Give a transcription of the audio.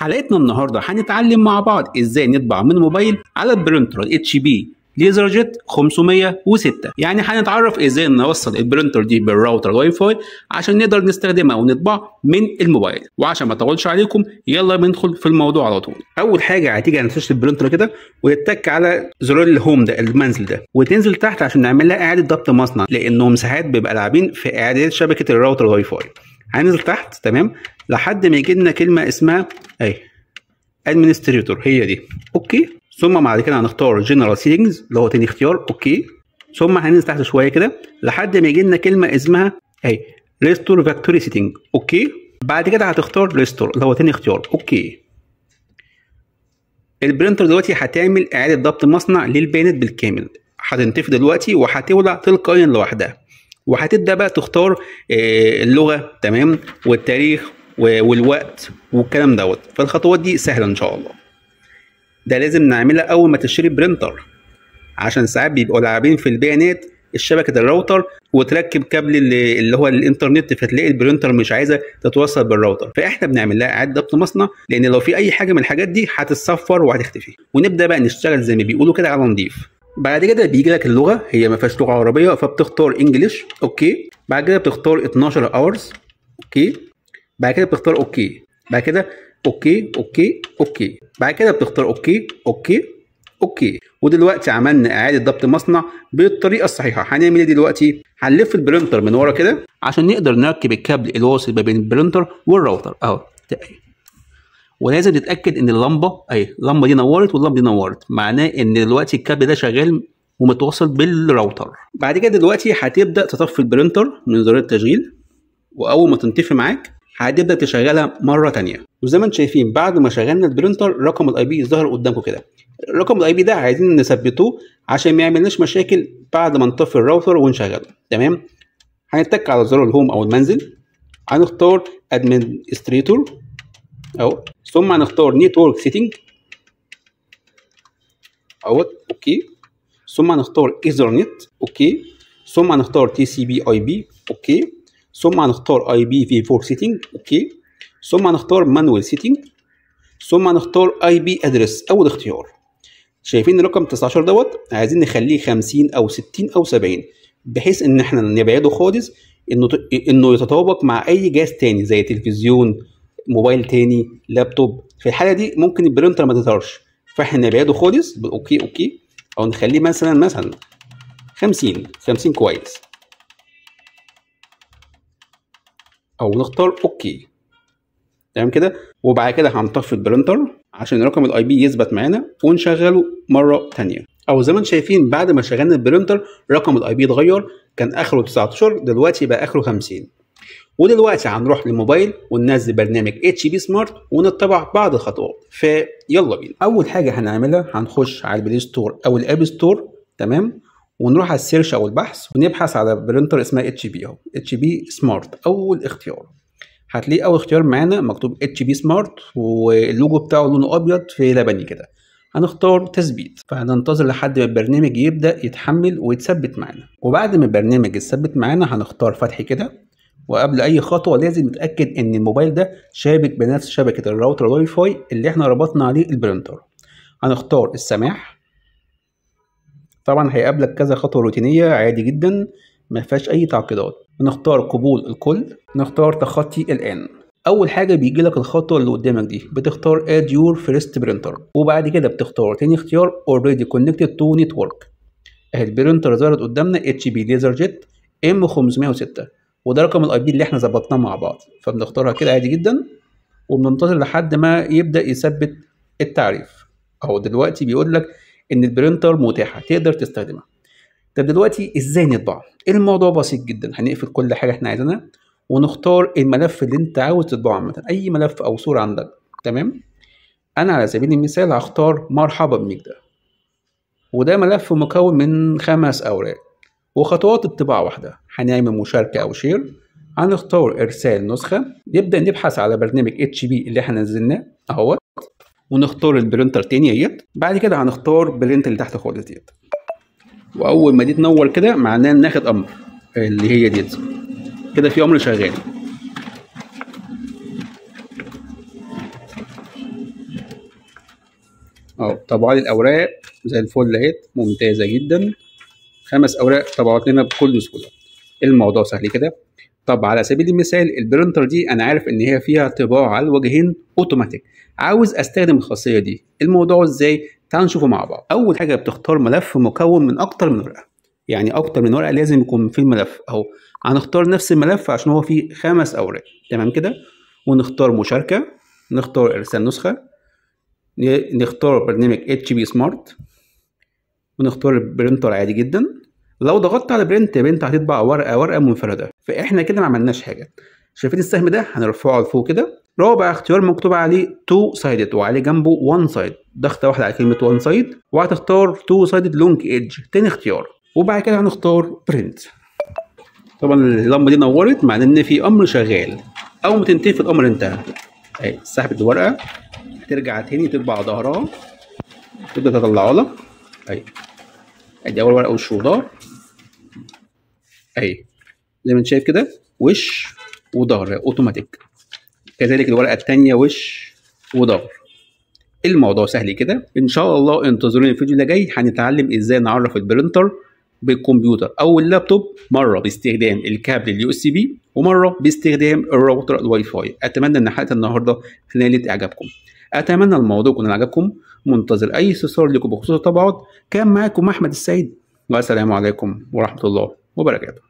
حلقتنا النهارده هنتعلم مع بعض ازاي نطبع من موبايل على البرنتر اتش بي ليزر جيت 506 يعني هنتعرف ازاي نوصل البرنتر دي بالراوتر الواي فاي عشان نقدر نستخدمها ونطبع من الموبايل وعشان ما اطولش عليكم يلا بندخل في الموضوع على طول اول حاجه هتيجي على شاشه البرنتر كده وتتك على زرار الهوم ده المنزل ده وتنزل تحت عشان نعمل لها اعاده ضبط مصنع لانهم ساعات بيبقى لاعبين في اعاده شبكه الراوتر الواي فاي هننزل تحت تمام لحد ما يجي لنا كلمه اسمها اهي ادمنستريتور هي دي اوكي ثم بعد كده هنختار جنرال سيتنجز اللي هو تاني اختيار اوكي ثم هننزل تحت شويه كده لحد ما يجي لنا كلمه اسمها اهي ريستور فاكتوري سيتنج اوكي بعد كده هتختار ريستور اللي هو تاني اختيار اوكي البرنتر دلوقتي هتعمل اعاده ضبط مصنع للبيانات بالكامل هتنتفي دلوقتي وهتولع تلقائيا لوحدها وهتبدا بقى تختار آه، اللغه تمام والتاريخ والوقت والكلام دوت فالخطوات دي سهله ان شاء الله ده لازم نعملها اول ما تشتري برينتر عشان ساعات بيبقوا لاعبين في البيانات الشبكه الراوتر وتركب كابل اللي هو الانترنت فتلاقي البرينتر مش عايزه تتوصل بالراوتر فاحنا بنعمل لها اعاده ضبط مصنع لان لو في اي حاجه من الحاجات دي هتتصفر وهتختفي ونبدا بقى نشتغل زي ما بيقولوا كده على نضيف بعد كده بيجي لك اللغه هي ما فيهاش لغه عربيه فبتختار انجلش اوكي بعد كده بتختار 12 اورز اوكي بعد كده بتختار اوكي بعد كده اوكي اوكي اوكي بعد كده بتختار اوكي اوكي اوكي ودلوقتي عملنا اعاده ضبط مصنع بالطريقه الصحيحه هنعمل ايه دلوقتي هنلف البرينتر من ورا كده عشان نقدر نركب الكابل الواصل ما بين البرينتر والراوتر اهو ولازم نتاكد ان اللمبه اهي اللمبه دي نورت واللمبه دي نورت معناه ان دلوقتي الكابل ده شغال ومتواصل بالراوتر بعد كده دلوقتي هتبدا تطفي البرينتر من زرار التشغيل واول ما تنطفي معاك هتبدا تشغلها مره ثانيه وزي ما انتم شايفين بعد ما شغلنا البرينتر رقم الاي بي ظهر قدامكم كده رقم الاي بي ده عايزين نثبته عشان ما يعملناش مشاكل بعد ما نطفي الراوتر ونشغله تمام هنتك على زرار الهوم او المنزل هنختار ادمنستريتور اهو ثم هنختار نيتورك سيتنج اهو اوكي ثم هنختار ايثرنت اوكي ثم هنختار تي سي بي اي بي اوكي ثم هنختار اي بي في 4 سيتنج اوكي ثم هنختار مانوال سيتنج ثم هنختار اي بي ادرس اول اختيار شايفين الرقم 19 دوت عايزين نخليه 50 او 60 او 70 بحيث ان احنا نبعده خالص انه انه يتطابق مع اي جهاز تاني زي تلفزيون موبايل تاني لابتوب في الحاله دي ممكن البرنتر ما تظهرش فاحنا نبعده خالص اوكي اوكي او نخليه مثلا مثلا 50 50 كويس او نختار اوكي تمام كده وبعد كده هنطفي البرنتر عشان رقم الاي بي يثبت معانا ونشغله مره ثانيه او زي ما انتم شايفين بعد ما شغلنا البرنتر رقم الاي بي اتغير كان اخره 19 دلوقتي بقى اخره 50 ودلوقتي هنروح للموبايل وننزل برنامج اتش بي سمارت ونتبع بعض الخطوات فيلا بينا اول حاجه هنعملها هنخش على البلاي ستور او الاب ستور تمام ونروح على السيرش او البحث ونبحث على برينتر اسمها اتش بي اهو اتش بي سمارت اول اختيار هتلاقي اول اختيار معانا مكتوب اتش بي سمارت واللوجو بتاعه لونه ابيض في لبني كده هنختار تثبيت فهننتظر لحد ما البرنامج يبدا يتحمل ويتثبت معانا وبعد ما البرنامج يتثبت معانا هنختار فتح كده وقبل اي خطوه لازم نتاكد ان الموبايل ده شابك بنفس شبكه الراوتر الواي فاي اللي احنا ربطنا عليه البرنتر هنختار السماح طبعا هيقابلك كذا خطوة روتينية عادي جدا ما فيهاش أي تعقيدات نختار قبول الكل نختار تخطي الآن أول حاجة بيجي لك الخطوة اللي قدامك دي بتختار Add Your First Printer وبعد كده بتختار تاني اختيار Already Connected to Network أهي البرنتر ظهرت قدامنا HP ليزر جيت M506 وده رقم الاي بي اللي احنا ظبطناه مع بعض فبنختارها كده عادي جدا وبننتظر لحد ما يبدأ يثبت التعريف أهو دلوقتي بيقول لك ان البرينتر متاحه تقدر تستخدمها طب دلوقتي ازاي نطبع إيه الموضوع بسيط جدا هنقفل كل حاجه احنا عايزينها ونختار الملف اللي انت عاوز تطبعه عامه اي ملف او صوره عندك تمام انا على سبيل المثال هختار مرحبا بيك ده وده ملف مكون من خمس اوراق وخطوات الطباعه واحده هنعمل مشاركه او شير هنختار ارسال نسخه نبدا نبحث على برنامج اتش بي اللي احنا نزلناه اهوت ونختار البرنتر تاني اهيت بعد كده هنختار برنت اللي تحت خالص ديت واول ما دي تنور كده معناه ان ناخد امر اللي هي ديت كده في امر شغال اهو طبعا الاوراق زي الفل اهيت ممتازه جدا خمس اوراق طبعت لنا بكل سهوله الموضوع سهل كده طب على سبيل المثال البرنتر دي انا عارف ان هي فيها طباعه على الوجهين اوتوماتيك عاوز استخدم الخاصيه دي الموضوع ازاي تعال نشوفه مع بعض اول حاجه بتختار ملف مكون من اكتر من ورقه يعني اكتر من ورقه لازم يكون في الملف اهو هنختار نفس الملف عشان هو فيه خمس اوراق تمام كده ونختار مشاركه نختار ارسال نسخه نختار برنامج اتش بي سمارت ونختار برنتر عادي جدا لو ضغطت على برنت يا بنت هتطبع ورقه ورقه منفرده فاحنا كده ما عملناش حاجه شايفين السهم ده هنرفعه لفوق كده رابع اختيار مكتوب عليه تو سايدد وعليه جنبه وان سايد ضغطه واحده على كلمه وان سايد وهتختار تو سايدد لونج ايدج تاني اختيار وبعد كده هنختار برنت طبعا اللمبه دي نورت معناه ان في امر شغال اول ما تنتهي في الامر انتهى اهي سحبت الورقه هترجع تاني تطبع ظهرها تبدا تطلعها لك اهي ادي اول ورقه والشوldar اهي زي ما انت شايف كده وش وظهر اوتوماتيك كذلك الورقه الثانيه وش وظهر الموضوع سهل كده ان شاء الله انتظرونا الفيديو اللي جاي هنتعلم ازاي نعرف البرنتر بالكمبيوتر او اللابتوب مره باستخدام الكابل اليو اس بي ومره باستخدام الراوتر الواي فاي اتمنى ان حلقه النهارده نالت اعجابكم اتمنى الموضوع يكون عجبكم منتظر اي استفسار لكم بخصوص الطبعات كان معاكم احمد السيد والسلام عليكم ورحمه الله وبركاته